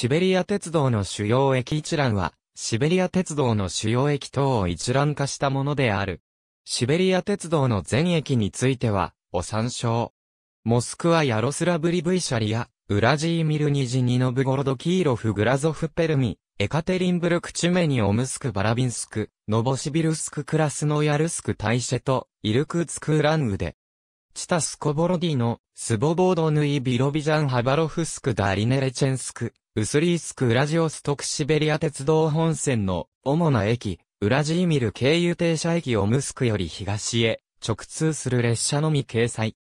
シベリア鉄道の主要駅一覧は、シベリア鉄道の主要駅等を一覧化したものである。シベリア鉄道の全駅については、お参照。モスクワヤロスラブリブイシャリア、ウラジーミルニジニノブゴロドキーロフグラゾフペルミ、エカテリンブルクチュメニオムスクバラビンスク、ノボシビルスククラスノヤルスクタイシェト、イルクーツクーランウで。チタスコボロディの、スボボードヌイビロビジャンハバロフスクダリネレチェンスク、ウスリースクウラジオストクシベリア鉄道本線の主な駅、ウラジーミル経由停車駅オムスクより東へ直通する列車のみ掲載。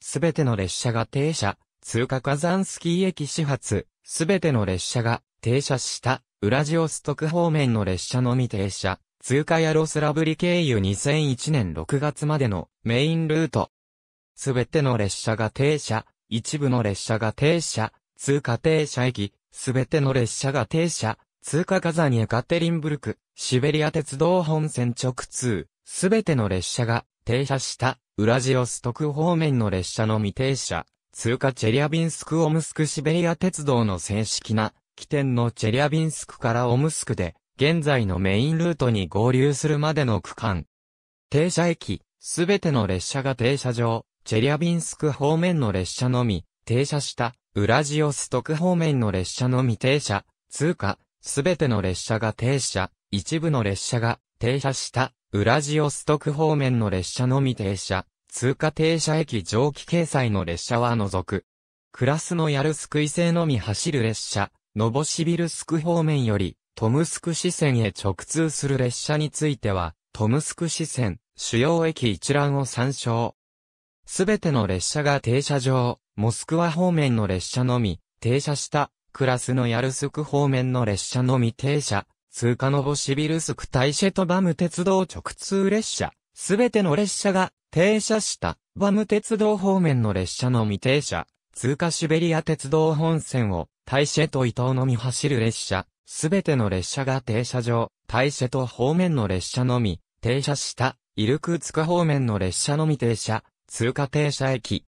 すべての列車が停車、通過カザンスキー駅始発、すべての列車が停車した、ウラジオストク方面の列車のみ停車、通過ヤロスラブリ経由2001年6月までのメインルート。すべての列車が停車、一部の列車が停車、通過停車駅、すべての列車が停車、通過ガザニエカテリンブルク、シベリア鉄道本線直通、すべての列車が停車した、ウラジオストク方面の列車の未停車、通過チェリアビンスクオムスクシベリア鉄道の正式な、起点のチェリアビンスクからオムスクで、現在のメインルートに合流するまでの区間。停車駅、すべての列車が停車場、チェリャビンスク方面の列車のみ、停車した、ウラジオストク方面の列車のみ停車、通過、すべての列車が停車、一部の列車が停車した、ウラジオストク方面の列車のみ停車、通過停車駅蒸気掲載の列車は除く。クラスのヤルスクイ製のみ走る列車、ノボシビルスク方面より、トムスク支線へ直通する列車については、トムスク支線、主要駅一覧を参照。すべての列車が停車場、モスクワ方面の列車のみ、停車した、クラスのヤルスク方面の列車のみ停車、通過のボシビルスク対シェトバム鉄道直通列車、すべての列車が停車した、バム鉄道方面の列車のみ停車、通過シベリア鉄道本線を、大シェト伊東のみ走る列車、すべての列車が停車場、大シェト方面の列車のみ、停車した、イルクーツク方面の列車のみ停車、通過停車駅。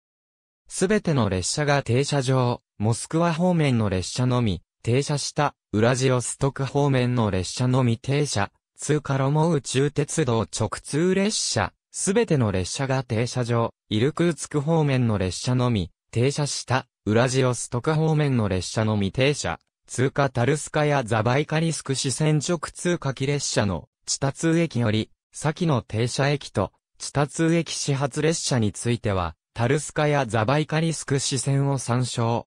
すべての列車が停車場、モスクワ方面の列車のみ、停車した、ウラジオストク方面の列車のみ停車、通過ロモウ中鉄道直通列車、すべての列車が停車場、イルクーツク方面の列車のみ、停車した、ウラジオストク方面の列車のみ停車、通過タルスカやザバイカリスク支線直通下記列車の、地下通駅より、先の停車駅と、ツタツ駅始発列車については、タルスカやザバイカリスク支線を参照。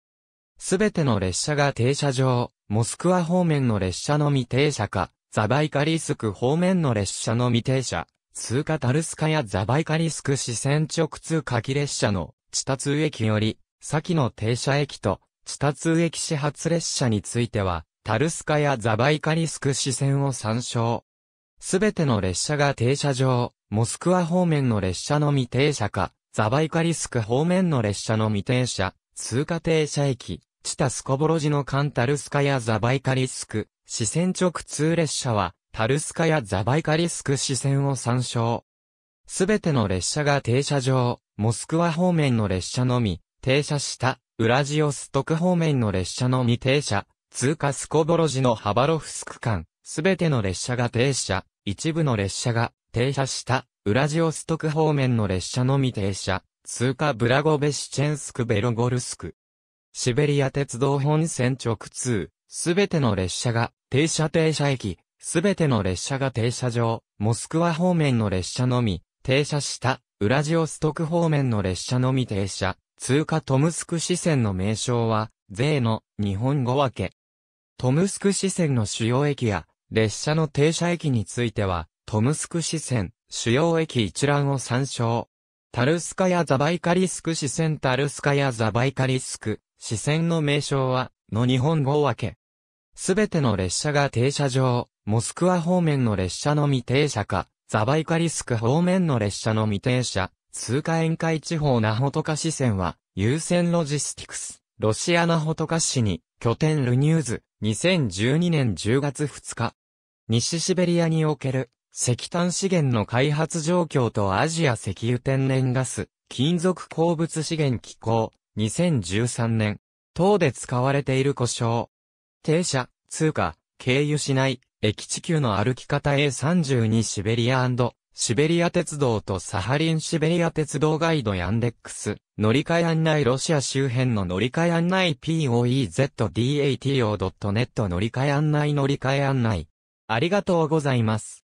すべての列車が停車場、モスクワ方面の列車の未停車か、ザバイカリスク方面の列車の未停車、通過タルスカやザバイカリスク支線直通下記列車の、地下通駅より、先の停車駅と、地下通駅始発列車については、タルスカやザバイカリスク支線を参照。すべての列車が停車場、モスクワ方面の列車の未停車か、ザバイカリスク方面の列車の未停車、通過停車駅、チタスコボロジのカンタルスカやザバイカリスク、四線直通列車は、タルスカやザバイカリスク支線を参照。すべての列車が停車場、モスクワ方面の列車のみ、停車した、ウラジオストク方面の列車のみ停車、通過スコボロジのハバロフスク間、すべての列車が停車、一部の列車が停車したウラジオストク方面の列車のみ停車、通過ブラゴベシチェンスクベロゴルスク。シベリア鉄道本線直通、すべての列車が停車停車駅、すべての列車が停車場、モスクワ方面の列車のみ、停車した、ウラジオストク方面の列車のみ停車、通過トムスク支線の名称は、税の日本語分け。トムスク支線の主要駅や、列車の停車駅については、トムスク市線、主要駅一覧を参照。タルスカやザバイカリスク市線タルスカやザバイカリスク、市線の名称は、の日本語分け。すべての列車が停車場、モスクワ方面の列車の未停車か、ザバイカリスク方面の列車の未停車、通過沿海地方ナホトカ市線は、優先ロジスティクス、ロシアナホトカ市に、拠点ルニューズ、2012年10月2日。西シベリアにおける石炭資源の開発状況とアジア石油天然ガス、金属鉱物資源機構、2013年、等で使われている故障。停車、通過、経由しない、駅地球の歩き方 A32 シベリアシベリア鉄道とサハリンシベリア鉄道ガイドヤンデックス、乗り換え案内ロシア周辺の乗り換え案内 POEZDATO.net 乗り換え案内乗り換え案内。ありがとうございます。